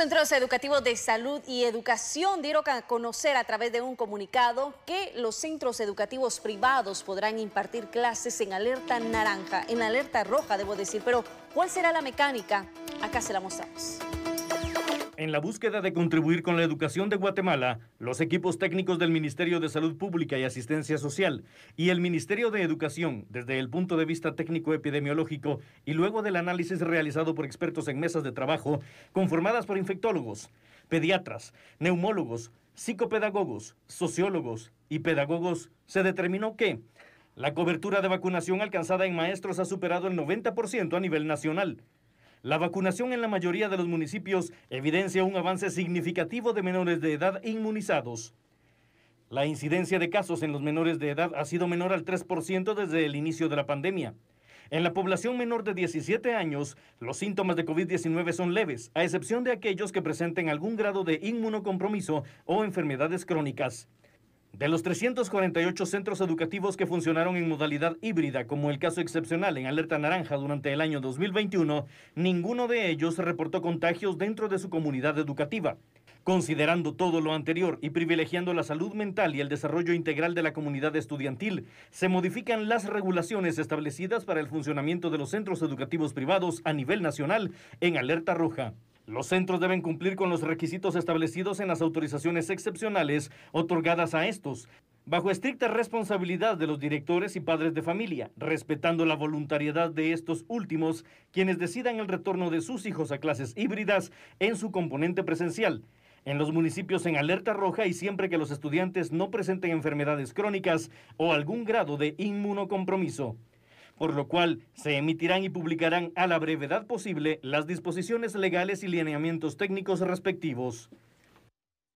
Centros Educativos de Salud y Educación dieron a conocer a través de un comunicado que los centros educativos privados podrán impartir clases en alerta naranja, en alerta roja, debo decir, pero ¿cuál será la mecánica? Acá se la mostramos. En la búsqueda de contribuir con la educación de Guatemala, los equipos técnicos del Ministerio de Salud Pública y Asistencia Social y el Ministerio de Educación, desde el punto de vista técnico-epidemiológico y luego del análisis realizado por expertos en mesas de trabajo conformadas por infectólogos, pediatras, neumólogos, psicopedagogos, sociólogos y pedagogos, se determinó que la cobertura de vacunación alcanzada en maestros ha superado el 90% a nivel nacional. La vacunación en la mayoría de los municipios evidencia un avance significativo de menores de edad inmunizados. La incidencia de casos en los menores de edad ha sido menor al 3% desde el inicio de la pandemia. En la población menor de 17 años, los síntomas de COVID-19 son leves, a excepción de aquellos que presenten algún grado de inmunocompromiso o enfermedades crónicas. De los 348 centros educativos que funcionaron en modalidad híbrida, como el caso excepcional en Alerta Naranja durante el año 2021, ninguno de ellos reportó contagios dentro de su comunidad educativa. Considerando todo lo anterior y privilegiando la salud mental y el desarrollo integral de la comunidad estudiantil, se modifican las regulaciones establecidas para el funcionamiento de los centros educativos privados a nivel nacional en Alerta Roja. Los centros deben cumplir con los requisitos establecidos en las autorizaciones excepcionales otorgadas a estos, bajo estricta responsabilidad de los directores y padres de familia, respetando la voluntariedad de estos últimos, quienes decidan el retorno de sus hijos a clases híbridas en su componente presencial en los municipios en alerta roja y siempre que los estudiantes no presenten enfermedades crónicas o algún grado de inmunocompromiso por lo cual se emitirán y publicarán a la brevedad posible las disposiciones legales y lineamientos técnicos respectivos.